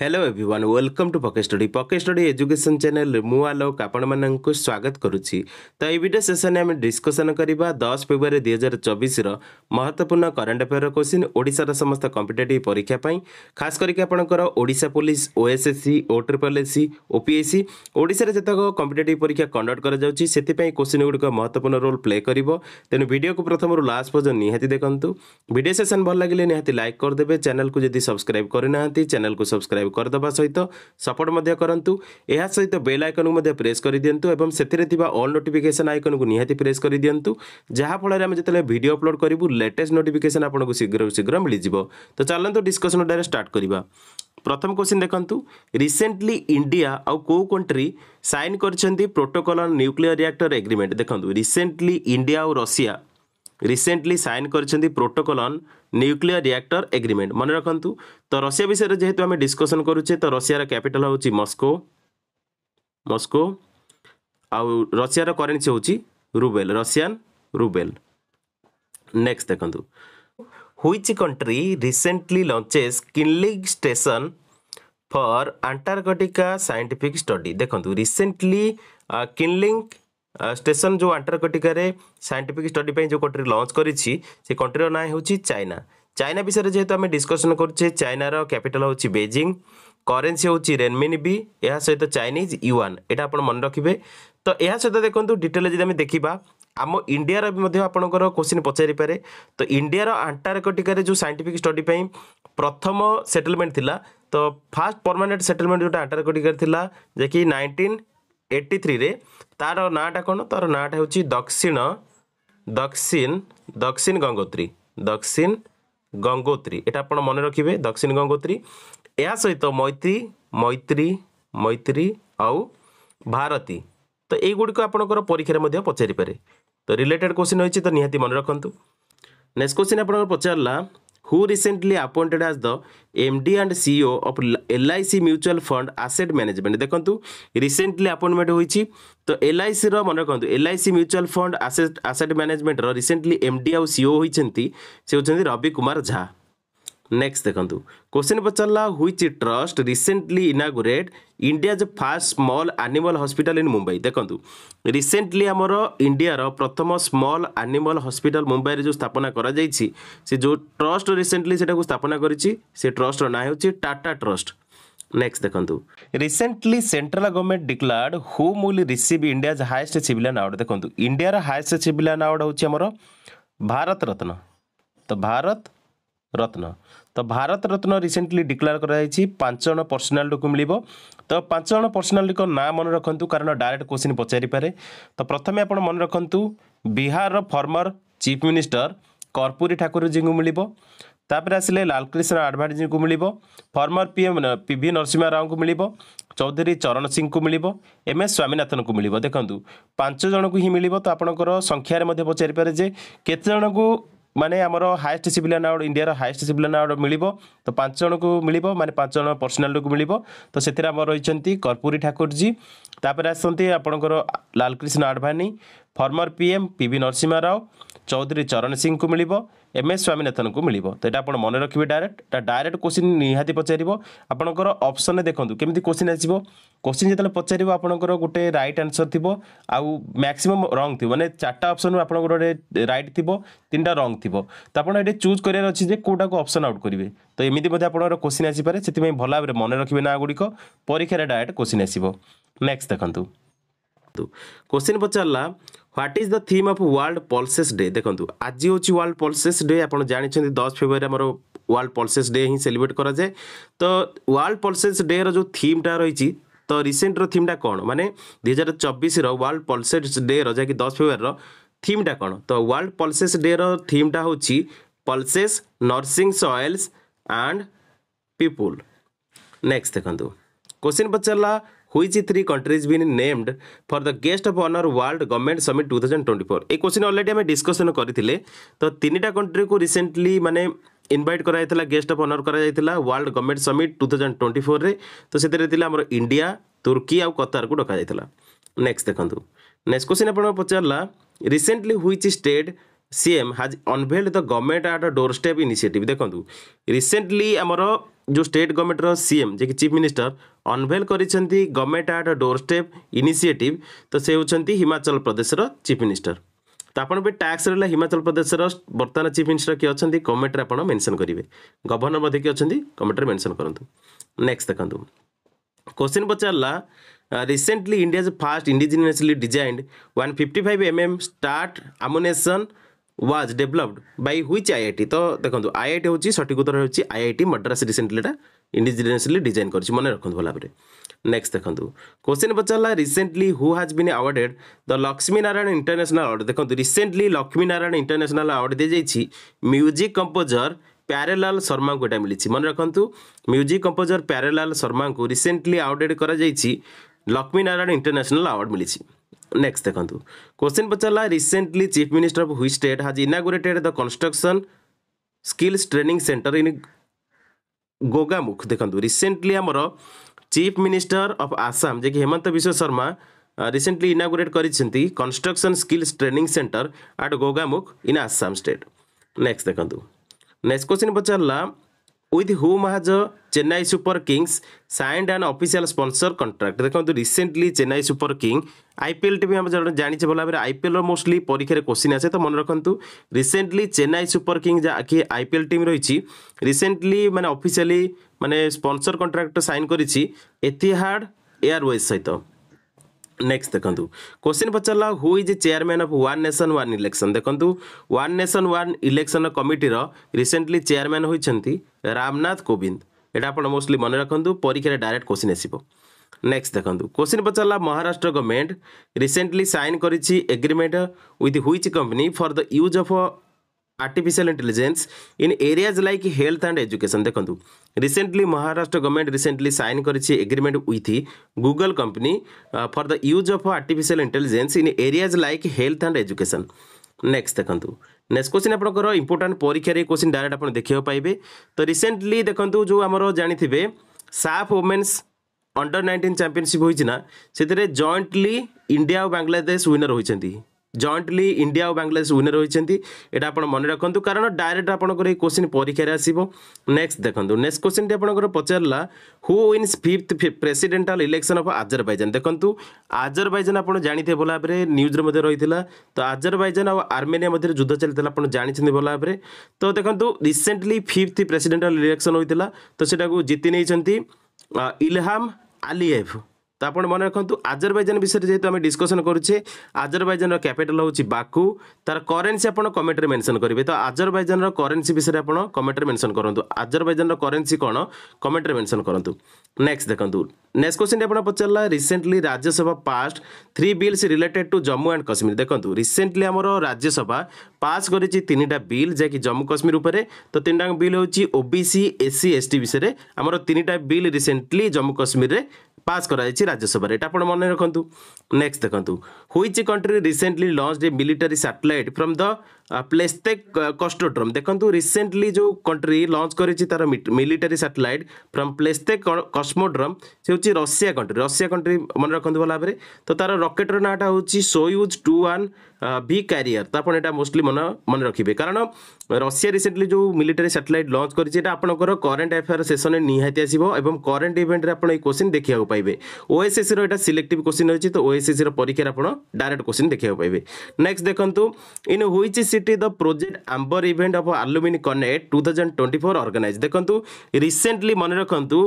hello everyone welcome to pocket study pocket study education ଚ୍ୟାନେଲରେ ମୁଁ ଆଲୋକ ଆପଣମାନଙ୍କୁ ସ୍ୱାଗତ କରୁଛି ତ ଏହି ଭିଡ଼ିଓ ସେସନ୍ରେ ଆମେ ଡିସ୍କସନ୍ କରିବା ଦଶ ଫେବୃଆରୀ ଦୁଇହଜାର ଚବିଶର ମହତ୍ତ୍ୱପୂର୍ଣ୍ଣ କରେଣ୍ଟ ଆଫେୟାର କୋଶ୍ଚିନ୍ ଓଡ଼ିଶାର ସମସ୍ତ କମ୍ପିଟେଟିଭ୍ ପରୀକ୍ଷା ପାଇଁ ଖାସ୍ କରିକି ଆପଣଙ୍କର Odisha police OSSC O triple SC OPSC ଓଡ଼ିଶାରେ ଯେତେକ କମ୍ପିଟେଟିଭ୍ ପରୀକ୍ଷା କଣ୍ଡକ୍ଟ କରାଯାଉଛି ସେଥିପାଇଁ କୋଶ୍ଚିନ୍ ଗୁଡ଼ିକ ମହତ୍ତ୍ୱପୂର୍ଣ୍ଣ ରୋଲ୍ ପ୍ଲେ କରିବ ତେଣୁ ଭିଡ଼ିଓକୁ ପ୍ରଥମରୁ ଲାଷ୍ଟ ପର୍ଯ୍ୟନ୍ତ ନିହାତି ଦେଖନ୍ତୁ ଭିଡ଼ିଓ ସେସନ୍ ଭଲ ଲାଗିଲେ ନିହାତି ଲାଇକ୍ କରିଦେବେ ଚ୍ୟାନେଲକୁ ଯଦି ସବସ୍କ୍ରାଇବ୍ କରିନାହାନ୍ତି ଚ୍ୟାନେଲକୁ ସବସ୍କ୍ରାଇବ୍ ସବସ୍କ୍ରାଇବ୍ କରିଦେବା ସହିତ ସପୋର୍ଟ ମଧ୍ୟ କରନ୍ତୁ ଏହା ସହିତ ବେଲ୍ ଆଇକନ୍କୁ ମଧ୍ୟ ପ୍ରେସ୍ କରିଦିଅନ୍ତୁ ଏବଂ ସେଥିରେ ଥିବା ଅଲ୍ ନୋଟିଫିକେସନ୍ ଆଇକନ୍କୁ ନିହାତି ପ୍ରେସ୍ କରିଦିଅନ୍ତୁ ଯାହାଫଳରେ ଆମେ ଯେତେବେଳେ ଭିଡ଼ିଓ ଅପଲୋଡ଼ କରିବୁ ଲେଟେଷ୍ଟ ନୋଟିଫିକେସନ୍ ଆପଣଙ୍କୁ ଶୀଘ୍ରରୁ ଶୀଘ୍ର ମିଳିଯିବ ତ ଚାଲନ୍ତୁ ଡିସ୍କସନ୍ ଡାଇରେକ୍ଟ ଷ୍ଟାର୍ଟ କରିବା ପ୍ରଥମ କ୍ୱେଶ୍ଚିନ୍ ଦେଖନ୍ତୁ ରିସେଣ୍ଟଲି ଇଣ୍ଡିଆ ଆଉ କେଉଁ କଣ୍ଟ୍ରି ସାଇନ୍ କରିଛନ୍ତି protocol on nuclear reactor agreement ଦେଖନ୍ତୁ ରିସେଣ୍ଟଲି ଇଣ୍ଡିଆ ଆଉ ରଷିଆ রিসেন্টলি সাইন করেছেন protocol on nuclear reactor agreement মনে রাখতু তো রশিয়া বিষয়ে যেহেতু আমি ডিসকসন করুছে তো রশিয়ার ক্যাপিটাল হচ্ছে মস্কো মস্কো আউ রশিয়ার করেন্সি হচ্ছে রুবেল রশিয়ান রুবেল নেক্সট দেখন্তু which country recently launches Qinling station for Antarctica scientific study দেখুন রিসেন্টলি কিনলিঙ্ক ଷ୍ଟେସନ୍ ଯେଉଁ ଆଣ୍ଟାର୍କଟିକାରେ ସାଇଣ୍ଟିଫିକ୍ ଷ୍ଟଡି ପାଇଁ ଯେଉଁ କଣ୍ଟ୍ରି ଲଞ୍ଚ କରିଛି ସେ କଣ୍ଟ୍ରିର ନାଁ ହେଉଛି ଚାଇନା ଚାଇନା ବିଷୟରେ ଯେହେତୁ ଆମେ ଡିସ୍କସନ୍ କରୁଛେ ଚାଇନାର କ୍ୟାପିଟାଲ୍ ହେଉଛି ବେଜିଂ କରେନ୍ସି ହେଉଛି ରେନମିନି ବି ଏହା ସହିତ ଚାଇନିଜ୍ ୟୁଆନ୍ ଏଇଟା ଆପଣ ମନେ ରଖିବେ ତ ଏହା ସହିତ ଦେଖନ୍ତୁ ଡିଟେଲ୍ ଯଦି ଆମେ ଦେଖିବା ଆମ ଇଣ୍ଡିଆର ବି ମଧ୍ୟ ଆପଣଙ୍କର କୋଶ୍ଚିନ୍ ପଚାରିପାରେ ତ ଇଣ୍ଡିଆର ଆଣ୍ଟାର୍କଟିକାରେ ଯେଉଁ ସାଇଣ୍ଟିଫିକ୍ ଷ୍ଟଡି ପାଇଁ ପ୍ରଥମ ସେଟେଲମେଣ୍ଟ ଥିଲା ତ ଫାର୍ଷ୍ଟ ପର୍ମାନେଣ୍ଟ ସେଟେଲମେଣ୍ଟ ଯେଉଁଟା ଆଣ୍ଟାର୍କଟିକାରେ ଥିଲା ଯେ କି ନାଇନଟିନ୍ ଏଇଟି ଥ୍ରୀରେ ତାର ନାଁଟା କ'ଣ ତାର ନାଁଟା ହେଉଛି ଦକ୍ଷିଣ ଦକ୍ଷିଣ ଦକ୍ଷିଣ ଗଙ୍ଗୋତ୍ରୀ ଦକ୍ଷିଣ ଗଙ୍ଗୋତ୍ରୀ ଏଇଟା ଆପଣ ମନେ ରଖିବେ ଦକ୍ଷିଣ ଗଙ୍ଗୋତ୍ରୀ ଏହା ସହିତ ମୈତ୍ରୀ ମୈତ୍ରୀ ମୈତ୍ରୀ ଆଉ ଭାରତୀ ତ ଏଇଗୁଡ଼ିକ ଆପଣଙ୍କର ପରୀକ୍ଷାରେ ମଧ୍ୟ ପଚାରିପାରେ ତ ରିଲେଟେଡ଼୍ କୋଶ୍ଚିନ୍ ହୋଇଛି ତ ନିହାତି ମନେ ରଖନ୍ତୁ ନେକ୍ସଟ କୋଶ୍ଚିନ୍ ଆପଣଙ୍କର ପଚାରିଲା who recently appointed as the MD and CEO of LIC Mutual Fund Asset Management They can recently appointment হইছি তো LIC ର মনে রাখନ୍ତୁ LIC Mutual Fund Asset Asset Management ର recently MD ଆଉ CEO ହୋଇଛନ୍ତି ସେ ହେଉଛନ୍ତି ରବି କୁମାର ଝା ନେକ୍ସଟ ଦେଖନ୍ତୁ କୋଶ୍ଚିନ୍ ପଚାରିଲା which trust recently inaugurate India's first small animal hospital in Mumbai ଦେଖନ୍ତୁ ରିସେଣ୍ଟଲି ଆମର ଇଣ୍ଡିଆର ପ୍ରଥମ ସ୍ମଲ୍ ଆନିମଲ୍ ହସ୍ପିଟାଲ ମୁମ୍ବାଇରେ ଯେଉଁ ସ୍ଥାପନା କରାଯାଇଛି ସେ ଯେଉଁ ଟ୍ରଷ୍ଟ ରିସେଣ୍ଟଲି ସେଟାକୁ ସ୍ଥାପନା କରିଛି ସେ ଟ୍ରଷ୍ଟର ନାଁ ହେଉଛି ଟାଟା ଟ୍ରଷ୍ଟ ନେକ୍ସଟ ଦେଖନ୍ତୁ recently central government declared whom will receive India's highest civilian award ଦେଖନ୍ତୁ ଇଣ୍ଡିଆର ହାଏଷ୍ଟ ସିଭିଲିଆନ୍ ଆୱାର୍ଡ଼ ହେଉଛି ଆମର ଭାରତ ରତ୍ନ ତ ଭାରତ ରତ୍ନ ତ ଭାରତ ରତ୍ନ ରିସେଣ୍ଟଲି ଡିକ୍ଲାର କରାଯାଇଛି ପାଞ୍ଚ ଜଣ ପର୍ସନାଲିଟିକୁ ମିଳିବ ତ ପାଞ୍ଚ ଜଣ ପର୍ସନାଲିଟିଙ୍କ ନାଁ ମନେ ରଖନ୍ତୁ କାରଣ ଡାଇରେକ୍ଟ କୋଶ୍ଚିନ୍ ପଚାରିପାରେ ତ ପ୍ରଥମେ ଆପଣ ମନେ ରଖନ୍ତୁ ବିହାରର ଫର୍ମର ଚିଫ୍ ମିନିଷ୍ଟର କର୍ପୁରୀ ଠାକୁରଜୀଙ୍କୁ ମିଳିବ ତାପରେ ଆସିଲେ ଲାଲକ୍ରିଷ୍ଣ ଆଡଭାନୀଜୀଙ୍କୁ ମିଳିବ former P M P V Narasimha ରାଓଙ୍କୁ ମିଳିବ ଚୌଧୁରୀ ଚରଣ ସିଂଙ୍କୁ ମିଳିବ ଏମ୍ ଏସ୍ ସ୍ୱାମୀନାଥନଙ୍କୁ ମିଳିବ ଦେଖନ୍ତୁ ପାଞ୍ଚ ଜଣଙ୍କୁ ହିଁ ମିଳିବ ତ ଆପଣଙ୍କର ସଂଖ୍ୟାରେ ମଧ୍ୟ ପଚାରିପାରେ ଯେ କେତେ ଜଣଙ୍କୁ ମାନେ ଆମର ହାଏଷ୍ଟ ସିଭିଲିଆନ୍ ଆୱାର୍ଡ଼ ଇଣ୍ଡିଆର ହାଏଷ୍ଟ ସିଭିଲିଆନ୍ ଆୱାର୍ଡ଼ ମିଳିବ ତ ପାଞ୍ଚ ଜଣଙ୍କୁ ମିଳିବ ମାନେ ପାଞ୍ଚ ଜଣ ପର୍ସନାଲିଟିକୁ ମିଳିବ ତ ସେଥିରେ ଆମର ରହିଛନ୍ତି କର୍ପୁରୀ ଠାକୁରଜୀ ତାପରେ ଆସନ୍ତି ଆପଣଙ୍କର Lalkrishna Advani former P M P V Narasimha Rao Chaudhary Charan ସିଂଙ୍କୁ ମିଳିବ এম এস স্বামীনাথনଙ୍କୁ ମିଳିବ ତ ଏଇଟା ଆପଣ ମନେ ରଖିବେ ଡାଇରେକ୍ଟ ଏଇଟା ଡାଇରେକ୍ଟ କୋଶ୍ଚିନ୍ ନିହାତି ପଚାରିବ ଆପଣଙ୍କର ଅପସନ୍ରେ ଦେଖନ୍ତୁ କେମିତି କୋଶ୍ଚିନ୍ ଆସିବ କୋଶ୍ଚିନ୍ ଯେତେବେଳେ ପଚାରିବ ଆପଣଙ୍କର ଗୋଟେ ରାଇଟ୍ ଆନ୍ସର୍ ଥିବ ଆଉ ମ୍ୟାକ୍ସିମମ୍ ରଙ୍ଗ ଥିବ ମାନେ ଚାରିଟା ଅପସନ୍ରୁ ଆପଣଙ୍କର ଗୋଟେ ରାଇଟ୍ ଥିବ ତିନିଟା ରଙ୍ଗ ଥିବ ତ ଆପଣ ଏଠି ଚୁଜ୍ କରିବାର ଅଛି ଯେ କେଉଁଟାକୁ ଅପସନ୍ ଆଉଟ୍ କରିବେ ତ ଏମିତି ମଧ୍ୟ ଆପଣଙ୍କର କୋଶ୍ଚିନ୍ ଆସିପାରେ ସେଥିପାଇଁ ଭଲ ଭାବରେ ମନେ ରଖିବେ ନାଁ ଗୁଡ଼ିକ ପରୀକ୍ଷାରେ ଡାଇରେକ୍ଟ କୋଶ୍ଚିନ୍ ଆସିବ ନେକ୍ସଟ ଦେଖନ୍ତୁ କୋଶ୍ଚିନ୍ ପଚାରିଲା what is the theme of world pulses day ଦେଖନ୍ତୁ ଆଜି ହେଉଛି ୱାର୍ଲଡ ପଲ୍ସେସ୍ ଡେ ଆପଣ ଜାଣିଛନ୍ତି ଦଶ ଫେବୃଆରୀ ଆମର ୱାର୍ଲଡ ପଲ୍ସେସ୍ ଡେ ହିଁ ସେଲିବ୍ରେଟ୍ କରାଯାଏ ତ ୱାର୍ଲଡ ପଲ୍ସେସ୍ ଡେର ଯେଉଁ ଥିମ୍ଟା ରହିଛି ତ ରିସେଣ୍ଟର ଥିମ୍ଟା କ'ଣ ମାନେ ଦୁଇ ହଜାର ଚବିଶର ୱାର୍ଲଡ ପଲ୍ସେସ୍ ଡେର ଯାହାକି ଦଶ ଫେବୃଆରୀର ଥିମ୍ଟା କ'ଣ ତ ୱାର୍ଲଡ ପଲ୍ସେସ୍ ଡେର ଥିମ୍ଟା ହେଉଛି pulses nursing soils and people next ଦେଖନ୍ତୁ କୋଶ୍ଚିନ୍ ପଚାରିଲା which three countries been named for the guest of honor world government summit 2024 a question already हमें डिस्कशन करते तो तीन टा कंट्री को रिसेंटली माने ইনভাইট করা হয়েছিল গেস্ট অফ অনর করা যাইছিল world government summit two thousand twenty ফোর্রে তো সেতরে আমার ইন্ডিয়া তুর্কি আউ কতারকু ডকা যাইছিল নেক্সট দেখুন নেক্সট কোশ্চিন আপনার পচারা recently which state CM has unveiled the government at doorstep initiative ଦେଖନ୍ତୁ ରିସେଣ୍ଟଲି ଆମର ଯେଉଁ ଷ୍ଟେଟ୍ ଗଭର୍ଣ୍ଣମେଣ୍ଟର ସିଏମ୍ ଯେ କି ଚିଫ୍ ମିନିଷ୍ଟର ଅନଭେଲ୍ କରିଛନ୍ତି government at doorstep initiative ତ ସେ ହେଉଛନ୍ତି ହିମାଚଳ ପ୍ରଦେଶର ଚିଫ୍ ମିନିଷ୍ଟର ତ ଆପଣ ବି ଟ୍ୟାକ୍ସ ରହିଲା ହିମାଚଳ ପ୍ରଦେଶର ବର୍ତ୍ତମାନ ଚିଫ୍ ମିନିଷ୍ଟର କିଏ ଅଛନ୍ତି ଗଭର୍ଣ୍ଣମେଣ୍ଟରେ ଆପଣ ମେନସନ୍ କରିବେ ଗଭର୍ଣ୍ଣର ମଧ୍ୟ କିଏ ଅଛନ୍ତି କମେଣ୍ଟରେ ମେନସନ୍ କରନ୍ତୁ ନେକ୍ସଟ ଦେଖନ୍ତୁ କୋଶ୍ଚିନ୍ ପଚାରିଲା recently India's first indigenously designed one fifty five M M smart ammunition was developed by which IIT ତ ଦେଖନ୍ତୁ ଆଇଆଇଟି ହେଉଛି ସଠିକ ଉତ୍ତର ହେଉଛି ଆଇଆଇଟି ମଡ୍ରାସ୍ ରିସେଣ୍ଟଲି ଏଇଟା ଇଣ୍ଡିଜିନିୟସଲି ଡିଜାଇନ୍ କରିଛି ମନେ ରଖନ୍ତୁ ଭଲ ଭାବରେ ନେକ୍ସଟ ଦେଖନ୍ତୁ କୋଶ୍ଚିନ୍ ପଚାରିଲା recently who has been awarded the Lakshminarayan international award ଦେଖନ୍ତୁ ରିସେଣ୍ଟଲି ଲକ୍ଷ୍ମୀନାରାୟଣ ଇଣ୍ଟରନ୍ୟାସନାଲ ଆୱାର୍ଡ ଦିଆଯାଇଛି ମ୍ୟୁଜିକ୍ କମ୍ପୋଜର ପ୍ୟାରେଲାଲ ଶର୍ମାଙ୍କୁ ଏଇଟା ମିଳିଛି ମନେ ରଖନ୍ତୁ ମ୍ୟୁଜିକ୍ କମ୍ପୋଜର ପ୍ୟାରେଲାଲ ଶର୍ମାଙ୍କୁ ରିସେଣ୍ଟଲି ଆୱାର୍ଡେଡ୍ କରାଯାଇଛି ଲକ୍ଷ୍ମୀନାରାୟଣ ଇଣ୍ଟରନ୍ୟାସନାଲ ଆୱାର୍ଡ ମିଳିଛି নেক্সট দেখুন কোশ্চিন পচারা recently chief minister of which state has inaugurated the construction skills training centre in Gogamukh দেখুন রিসেন্টলি আমার চিফ মিনিষ্টর অফ আসাম যে কি হেমন্ত বিশ্ব শর্মা রিসেন্টলি ইনাগুরেট করেছেন construction skills training centre at Gogamukh in Assam state next দেখুন next question পচারা with whom has Chennai super kings signed and official sponsor contract দেখুন recently Chennai super king IPL TV আমি জানিছে ভালো ভাবে আইপিএল মোস্টলি পরীক্ষার কোশ্চিন আসে তো মনে রাখতু রিসেন্টলি চেন্নাই সুপর কিং যা কি আইপিএল টিম রয়েছে রিসেন্টলি মানে অফিসিয়ালি মানে স্পন্সর কন্ট্রাক্ট সাইন করেছি এতিহাড এয়ারওয়েজ সহিত নেক্সট দেখুন কোশ্চিন পচারা who is chairman of one nation one election দেখুন ওয়ান নেশন ওয়ান ইলেকশন কমিটির রিসেন্টলি চেয়ারম্যান হয়েছেন রামনাথ কোবিন্দ এটা আপনার মোস্টলি মনে রাখতু পরীক্ষায় ডাইরেক্ট কোশ্চিন আসব নেক্সট দেখুন কোশ্চিন পচারা মহারাষ্ট্র গভর্নমেন্ট রিসেন্টলি সাইন করেছি agreement with which company for the use of artificial intelligence in areas like health and education देखो recently Maharashtra government recently sign कर agreement with Google company for the use of artificial intelligence in areas like health and education next देखो next question आप important परीक्षार question direct आप देखा पाइबे तो recently देखो जो आम जानी साफ वोमेन्स अंडर नाइंटीन चंपिशिप होना से जॉइंटली इंडिया और बांग्लादेश विनर होती জয়েন্টলি ইন্ডিয়া ও বাংলাদেশ উইনর হয়েছেন এটা আপনার মনে রাখতু কারণ ডাইরেক্ট আপনার এই কোশ্চিন পরীক্ষার আসব নেক্সট দেখুন নেক্সট কোশ্চিনটি আপনার পচারা who wins fifth presidential election of Azerbaijan দেখুন আজরবাইজান আপনার জাঁথে ভাল ভাবে নিউজরে মধ্যে রয়েছে তো আজরবাইজান আর আর্মেনিয়া মধ্যে যুদ্ধ চাল আপনার জাঁচান ভাল ভাবে তো দেখুন রিসেন্টলি ফিফ্থ প্রেসিডেন্টাল ইলেকশন হয়েছিল তো সেটা জিতি নিয়েছেন ইলহাম আলিয়েভ তো আপনার মনে রাখতু আজরবাইজান বিষয়ে যেহেতু আমি ডিসকসন করছে আজরবাইজানর ক্যাপিটাল হচ্ছে বাকু তার করেন্সি আপনার কমেন্টরে মেনশন করবে তো আজরবাইজানর করেন্সি বিষয়ে আপনার কমেন্টরে মেনশন করতু আজরবাইজানর করেন্সি কোণ কমেন্টরে মেনশন করতু নেক্সট দেখুন নেক্সট কোশ্চিন আপনার পচারা recently Rajya Sabha passed three bills related to Jammu and Kashmir দেখুন রিসেন্টলি আমার রাজ্যসভা পাস করেছে তিনটা বিল যা কি জম্মু কাশ্মীর উপরে তো তিনটা বিল হচ্ছে ওবিসি এসসি এসটি বিষয়ে আমার তিনটা বিল রিসেন্টলি জম্মু কাশ্মীরে পাস করা হয়েছে ରାଜ୍ୟସଭାରେ ଏଇଟା ଆପଣ ମନେ ରଖନ୍ତୁ ନେକ୍ସଟ ଦେଖନ୍ତୁ which country recently launch a military satellite from the Plesetsk cosmodrome ଦେଖନ୍ତୁ ରିସେଣ୍ଟଲି ଯେଉଁ କଣ୍ଟ୍ରି ଲଞ୍ଚ କରିଛି ତାର military satellite from Plesetsk cosmodrome ସେ ହେଉଛି ରଷିଆ କଣ୍ଟ୍ରି ରଷିଆ କଣ୍ଟ୍ରି ମନେ ରଖନ୍ତୁ ଭଲ ଭାବରେ ତ ତାର ରକେଟ୍ର ନାଁଟା ହେଉଛି Soyuz two one V carrier ତ ଆପଣ ଏଇଟା ମୋଷ୍ଟଲି ମନେ ମନେ ରଖିବେ କାରଣ ରଷିଆ ରିସେଣ୍ଟଲି ଯେଉଁ ମିଲିଟାରୀ ସାଟେଲାଇଟ୍ ଲଞ୍ଚ କରିଛି ଏଇଟା ଆପଣଙ୍କର କରେଣ୍ଟ ଆଫେୟାର ସେସନରେ ନିହାତି ଆସିବ ଏବଂ କରେଣ୍ଟ ଇଭେଣ୍ଟରେ ଆପଣ ଏଇ କୋଶ୍ଚିନ୍ ଦେଖିବାକୁ ପାଇବେ ଓଏସ୍ଏସ୍ସିର ଏଇଟା ସିଲେକ୍ଟିଭ୍ କୋଶ୍ଚିନ୍ ରହିଛି ତ ଓଏସ୍ଏସ୍ସିର ପରୀକ୍ଷାରେ ଆପଣ ଡାଇରେକ୍ଟ କୋଶ୍ଚିନ୍ ଦେଖିବାକୁ ପାଇବେ ନେକ୍ସଟ ଦେଖନ୍ତୁ in which city the project amber event of alumni connect two thousand twenty four organize ଦେଖନ୍ତୁ ରିସେଣ୍ଟଲି ମନେ ରଖନ୍ତୁ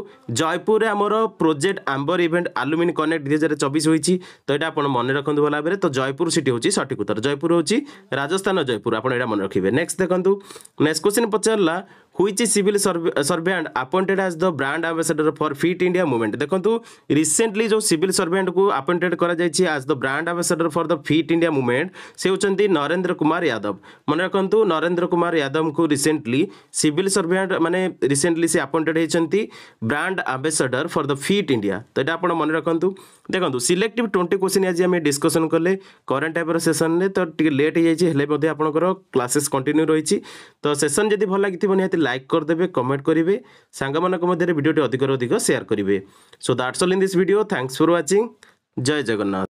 ଜୟପୁରରେ ଆମର project amber event alumni connect ଦୁଇ ହଜାର ଚବିଶ ହୋଇଛି ତ ଏଇଟା ଆପଣ ମନେ ରଖନ୍ତୁ ଭଲ ଭାବରେ ତ ଜୟପୁର ସିଟି ହେଉଛି ସଠିକ ଉତ୍ତର ଜୟପୁର ହେଉଛି ରାଜସ୍ଥାନ ଜୟପୁର ଆପଣ ଏଇଟା ମନେ ରଖିବେ ନେକ୍ସଟ ଦେଖନ୍ତୁ నెక్స్ట్ క్వశ్చన్ పచారా which civil servant appointed as the brand ambassador for fit India movement देखो रिसेंटली जो सिविल सर्वेन्ट को आपइंटेड करज the brand ambassador for the fit India movement से होती नरेन्द्र कुमार यादव मन रखु नरेन्द्र कुमार यादव को recently civil servant recently सी आपइंटेड होती brand ambassador for the fit India तो यहाँ आप मन रखु देखो सिलेक्टिव ट्वेंटी क्वेश्चन आज आम डिस्कसन कले करेन्ट टाइप सेसन में तो लेट हो जाए क्लासेस कंटिन्यू रही तो सेसन जब भल लगी निहती ଲାଇକ୍ କରିଦେବେ କମେଣ୍ଟ କରିବେ ସାଙ୍ଗମାନଙ୍କ ମଧ୍ୟରେ ଭିଡ଼ିଓଟି ଅଧିକରୁ ଅଧିକ ସେୟାର କରିବେ so that's all in this video thanks for watching ଜୟ ଜଗନ୍ନାଥ